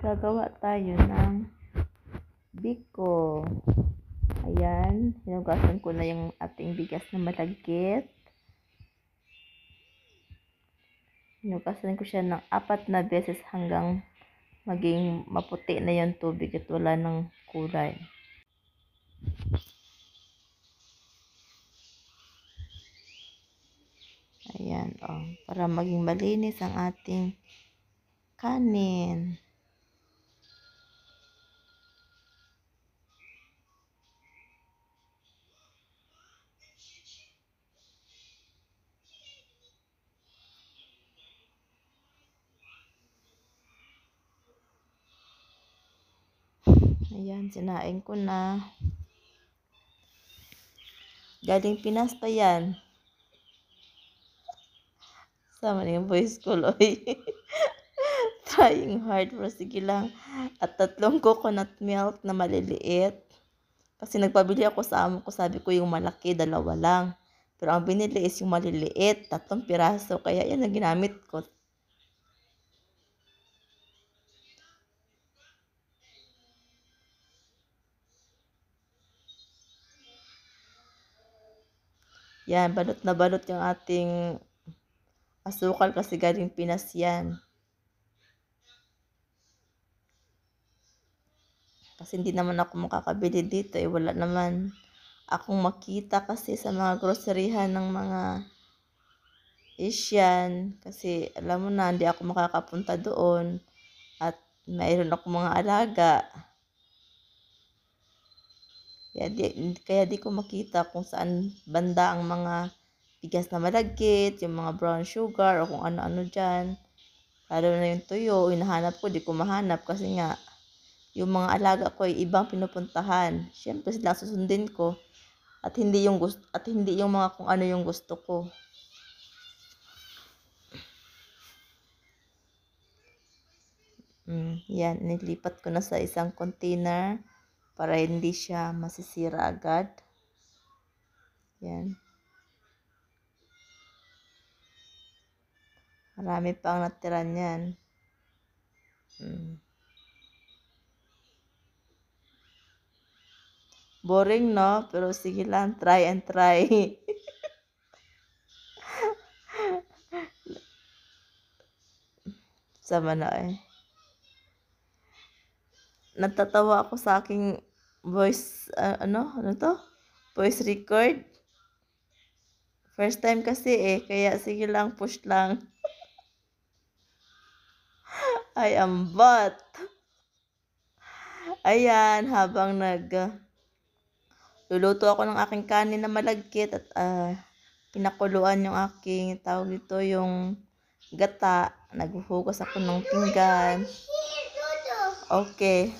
gagawa tayo ng biko. Ayan, hinugasan ko na yung ating bigas na malagkit. Hinugasan ko siya ng apat na beses hanggang maging maputi na yung tubig at wala ng kulay. Ayan, oh, para maging malinis ang ating kanin. Ayan, sinain ko na. Galing Pinas pa yan. Sama na yung voice ko, Loy. Trying hard, pero sige lang. At tatlong coconut milk na maliliit. Kasi nagpabili ako sa amo ko, sabi ko yung malaki, dalawa lang. Pero ang binili is yung maliliit, tatlong piraso. Kaya yan ang ginamit ko. Yan, balot na balot yung ating asukal kasi galing Pinas yan. Kasi hindi naman ako makakabili dito. Eh, wala naman akong makita kasi sa mga groceryhan ng mga Asian. Kasi alam mo na, hindi ako makakapunta doon. At mayroon ako mga alaga. Kaya di, kaya di ko makita kung saan banda ang mga bigas na malagkit, yung mga brown sugar, o kung ano-ano dyan. Lalo na yung tuyo, hinahanap ko, di ko mahanap kasi nga, yung mga alaga ko ay ibang pinupuntahan. Siyempre sila susundin ko at hindi yung gusto at hindi yung mga kung ano yung gusto ko. Mm, yan, nilipat ko na sa isang container para hindi siya masisira agad. Yan. Marami pang natira niyan. Hmm. Boring, no? Pero sige lang, try and try. Sama na eh. Natatawa ako sa aking voice, uh, ano, ano to? Voice record. First time kasi eh, kaya sige lang, push lang. I am bot. Ayan, habang nag... Uh, luluto ako ng aking kanin na malagkit at uh, pinakuluan yung aking tawag dito yung gata. Naghuhugas ako ng pinggan. Okay.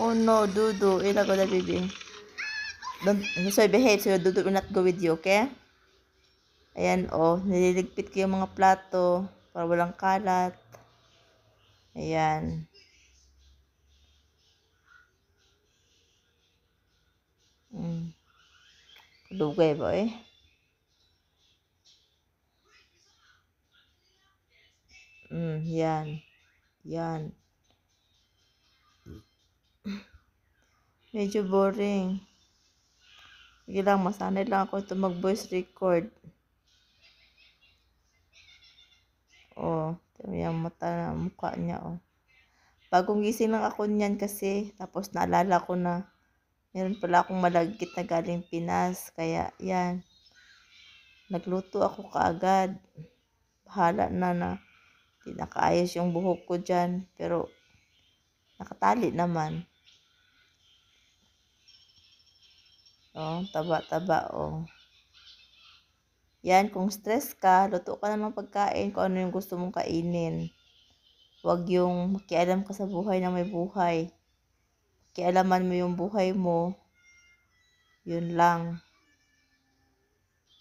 Oh no, Dudu. You're not gonna baby. Don't, sorry, behave. So, Dudu will not go with you, okay? Ayan, oh. Nililigpit ko yung mga plato para walang kalat. Ayan. Mm. Dugay ba eh? Mm, yan. Yan. Medyo boring. Sige lang, masanay lang ako ito mag-voice record. Oh, yung mata na mukha niya, oh. Bagong gising lang ako niyan kasi, tapos naalala ko na meron pala akong malagkit na galing Pinas. Kaya, yan. Nagluto ako kaagad. Bahala na na. Hindi nakaayos yung buhok ko dyan. Pero, nakatali naman. Oh, taba-taba, oh. Yan, kung stress ka, luto ka ng mga pagkain, kung ano yung gusto mong kainin. Huwag yung makialam ka sa buhay na may buhay. Kialaman mo yung buhay mo. Yun lang.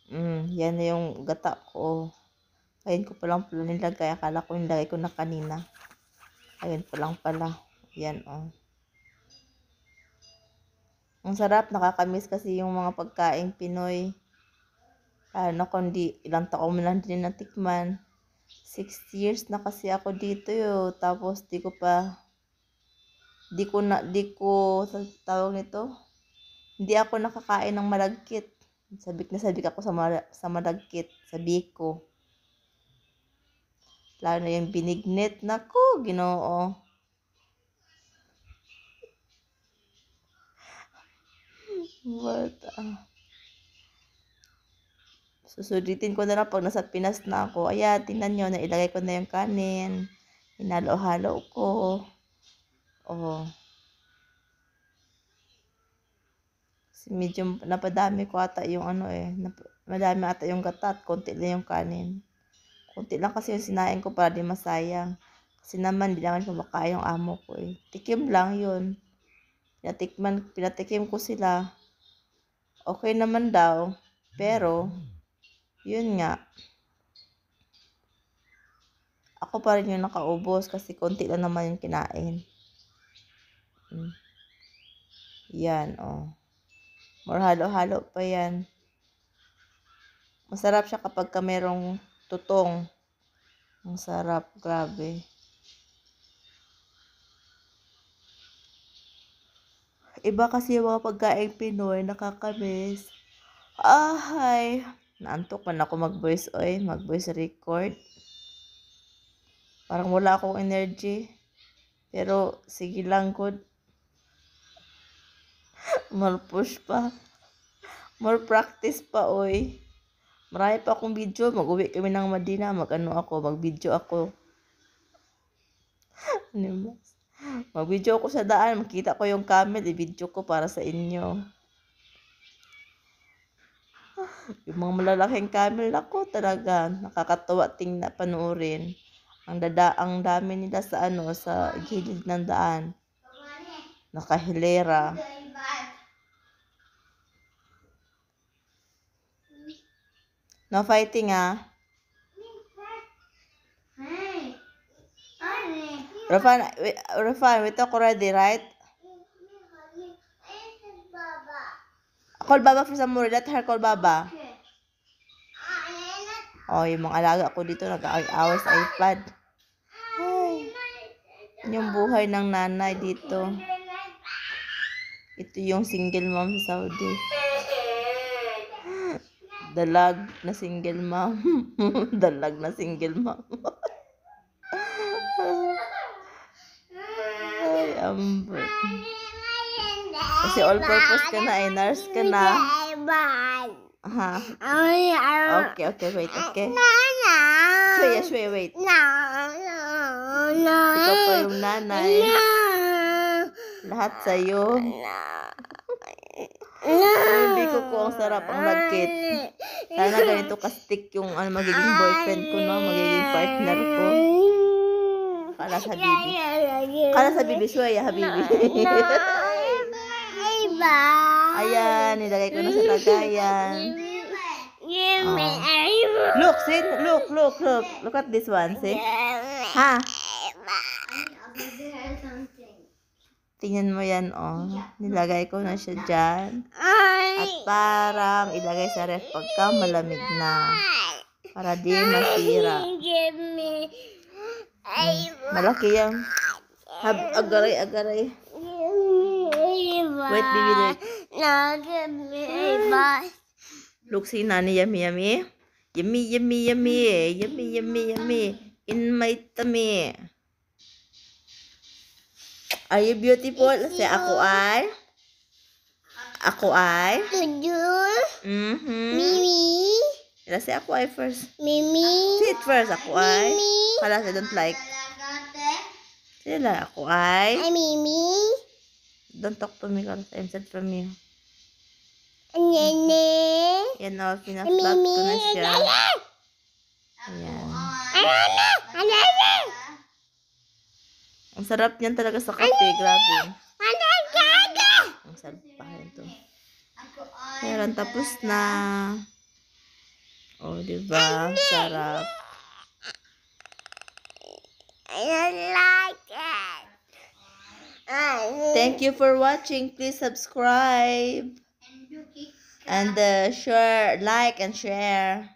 Mm, yan na yung gata ko. Ayun ko palang pala nilagay. Akala ko yung nilagay ko na kanina. Ayun pa pala. Yan, oh. Ang sarap, nakakamiss kasi yung mga pagkain Pinoy. Ano, kundi ilang taon mo lang din natikman. 6 years na kasi ako dito yo. Tapos di ko pa, di ko na, di ko, tawag nito, hindi ako nakakain ng malagkit. Sabi, na sabik ako sa, mar- sa malagkit, sa biko. Lalo na yung binignit. Naku, ginoo. But, uh, susulitin ko na lang pag nasa Pinas na ako. Ayan, tingnan nyo, nailagay ko na yung kanin. Hinalo-halo ko. Oh. Kasi medyo napadami ko ata yung ano eh. Nap madami ata yung gatat, konti lang yung kanin. Konti lang kasi yung sinain ko para di masayang. Kasi naman, di naman kumakain yung amo ko eh. Tikim lang yun. Pinatikman, pinatikim ko sila okay naman daw. Pero, yun nga. Ako pa rin yung nakaubos kasi konti lang naman yung kinain. Hmm. Yan, oh. More halo-halo pa yan. Masarap siya kapag ka merong tutong. Ang sarap, grabe. Iba kasi yung mga pagkain Pinoy, nakakamiss. Ahay! Naantok na ako mag-voice, oy. Mag-voice record. Parang wala akong energy. Pero, sige lang, good. More push pa. More practice pa, oy. Marami pa akong video. Mag-uwi kami ng Madina. Mag-ano ako. Mag-video ako. ano ba? Mag-video ako sa daan, makita ko yung camel, i-video ko para sa inyo. Yung mga malalaking camel ako talaga, nakakatuwa tingnan panoorin. Ang dada, ang dami nila sa ano, sa gilid ng daan. Nakahilera. No fighting ah. Rafan, wait, Rafan, we talk already, right? Call Baba for some more. Let her call Baba. Oh, yung mga alaga ko dito nag-aaway iPad. Ay, yung buhay ng nanay dito. Ito yung single mom sa Saudi. Dalag na single mom. Dalag na single mom. number. Kasi all-purpose ka na eh. Nurse ka na. Ha? Okay, okay, wait, okay. Shwaya, shwaya, wait. Ikaw pa yung nanay. Lahat sa'yo. Hindi ko ko ang sarap ang lagkit. Sana ganito ka-stick yung ano, magiging boyfriend ko, no? Magiging partner ko. Kala sa bibi. Kala sa bibi. Suwa ya, habibi. Ayan, nilagay ko na sa lagayan. Oh. Look, see? Look, look, look. Look at this one, see? Ha? Tingnan mo yan, oh. Nilagay ko na siya dyan. At parang ilagay sa ref pagka malamig na. Para di masira. Give me. I Malaki yan. Hab agaray, agaray. Wait, baby, wait. Look, see, nani, yummy, yummy. Yummy, yummy, yummy. Yummy, yummy, yummy. In my tummy. Are you beautiful? Kasi ako ay... Ako ay... Tudul. Mm-hmm. Mimi. Kasi ako ay first. Mimi. Sit first. Ako ay... Mimi. Pala, I don't like sila. Ako ay... I'm Mimi. Don't talk to me because I'm sad from you. And then... Yan o, oh, pinaflop ko na siya. Ayan. Alala! Alala! Ang sarap niyan talaga sa kape. Grabe. Ang sarap pa ito. Meron tapos na. Oh, diba? Sarap. like it. Thank you for watching. Please subscribe and uh, share, like, and share.